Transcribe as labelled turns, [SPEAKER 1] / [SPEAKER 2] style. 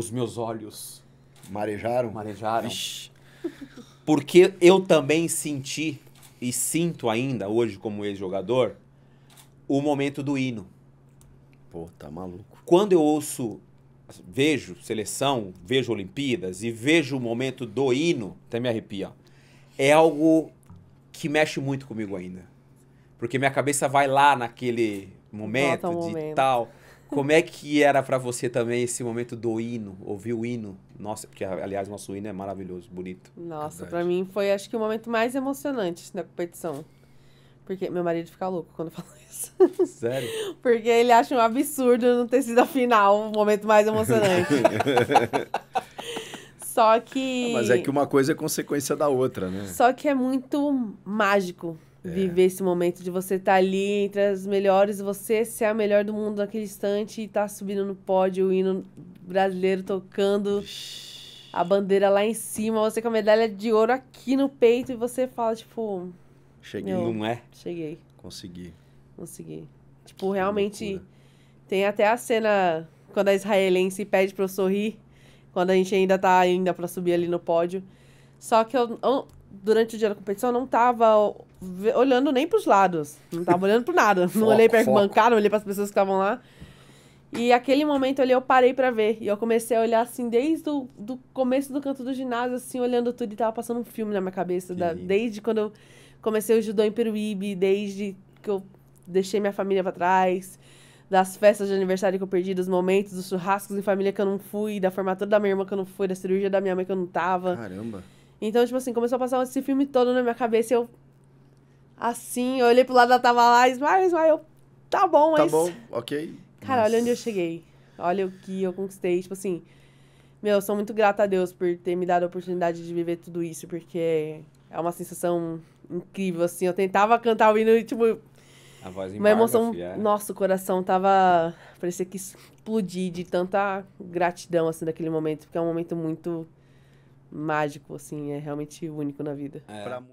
[SPEAKER 1] Os meus olhos marejaram. Marejaram. Porque eu também senti e sinto ainda hoje como ex-jogador o momento do hino. Pô, tá maluco. Quando eu ouço, vejo seleção, vejo Olimpíadas e vejo o momento do hino, até me arrepia. É algo que mexe muito comigo ainda. Porque minha cabeça vai lá naquele momento, momento. de tal. Como é que era para você também esse momento do hino, ouvir o hino? Nossa, porque aliás o nosso hino é maravilhoso,
[SPEAKER 2] bonito. Nossa, para mim foi acho que o momento mais emocionante assim, da competição. Porque meu marido fica louco quando fala isso. Sério? Porque ele acha um absurdo não ter sido a final, o momento mais emocionante. Só que. Ah, mas é que
[SPEAKER 1] uma coisa é consequência da outra, né?
[SPEAKER 2] Só que é muito mágico é. viver esse momento de você estar tá ali entre as melhores, você ser a melhor do mundo naquele instante e estar tá subindo no pódio, o hino brasileiro tocando, a bandeira lá em cima, você com a medalha de ouro aqui no peito e você fala, tipo. Cheguei, não é? Cheguei. Consegui. Consegui. Tipo, que realmente. Loucura. Tem até a cena quando a israelense pede pra eu sorrir, quando a gente ainda tá ainda pra subir ali no pódio. Só que eu, eu durante o dia da competição, eu não tava olhando nem pros lados. Não tava olhando pro nada. Foco, não olhei pra foco. bancada, não olhei pras pessoas que estavam lá. E aquele momento ali eu parei para ver. E eu comecei a olhar assim, desde o do começo do canto do ginásio, assim, olhando tudo. E tava passando um filme na minha cabeça. Da, desde quando eu comecei o judô em Peruíbe, desde que eu deixei minha família para trás, das festas de aniversário que eu perdi, dos momentos, dos churrascos em família que eu não fui, da formatura da minha irmã que eu não fui, da cirurgia da minha mãe que eu não tava. Caramba. Então, tipo assim, começou a passar esse filme todo na minha cabeça. Eu. Assim, eu olhei pro lado, ela tava lá, Ismael, eu Tá bom, tá mas. Tá bom, ok. Cara, Nossa. olha onde eu cheguei. Olha o que eu conquistei. Tipo assim. Meu, eu sou muito grata a Deus por ter me dado a oportunidade de viver tudo isso, porque é uma sensação incrível, assim. Eu tentava cantar o hino e, tipo. A voz embarga, Uma emoção. Fia. É. Nossa, o coração tava. Parecia que explodir de tanta gratidão, assim, naquele momento, porque é um momento muito mágico, assim, é realmente único na vida. É.